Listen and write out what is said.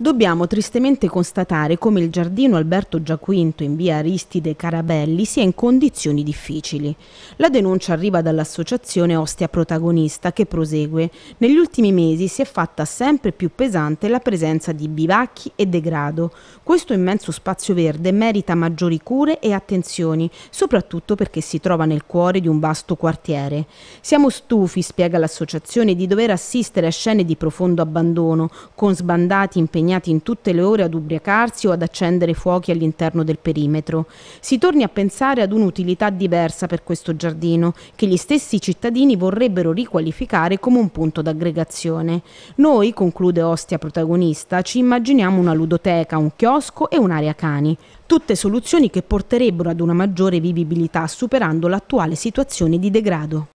dobbiamo tristemente constatare come il giardino Alberto Giaquinto in via Aristide Carabelli sia in condizioni difficili. La denuncia arriva dall'associazione Ostia Protagonista che prosegue. Negli ultimi mesi si è fatta sempre più pesante la presenza di bivacchi e degrado. Questo immenso spazio verde merita maggiori cure e attenzioni, soprattutto perché si trova nel cuore di un vasto quartiere. Siamo stufi, spiega l'associazione, di dover assistere a scene di profondo abbandono, con sbandati impegnati impegnati in tutte le ore ad ubriacarsi o ad accendere fuochi all'interno del perimetro. Si torni a pensare ad un'utilità diversa per questo giardino, che gli stessi cittadini vorrebbero riqualificare come un punto d'aggregazione. Noi, conclude Ostia protagonista, ci immaginiamo una ludoteca, un chiosco e un'area cani. Tutte soluzioni che porterebbero ad una maggiore vivibilità superando l'attuale situazione di degrado.